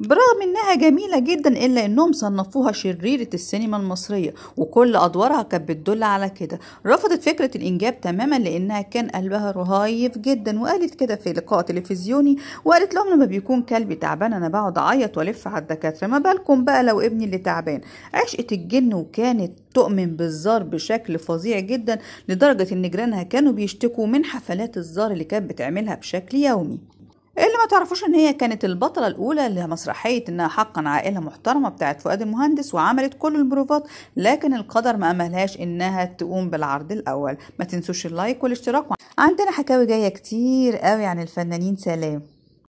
برغم انها جميلة جدا الا انهم صنفوها شريرة السينما المصرية وكل ادوارها كانت بتدل على كده رفضت فكرة الانجاب تماما لانها كان قلبها رهيف جدا وقالت كده في لقاء تلفزيوني وقالت لهم لما بيكون كلبي تعبان انا بقعد اعيط والف على الدكاترة ما بالكم بقى لو ابني اللي تعبان عشقة الجن وكانت تؤمن بالزار بشكل فظيع جدا لدرجة ان جيرانها كانوا بيشتكوا من حفلات الزار اللي كانت بتعملها بشكل يومي اللي ما تعرفوش ان هي كانت البطله الاولى لمسرحيه انها حقا عائله محترمه بتاعت فؤاد المهندس وعملت كل البروفات لكن القدر ما املهاش انها تقوم بالعرض الاول ما تنسوش اللايك والاشتراك عندنا حكاوي جايه كتير قوي عن الفنانين سلام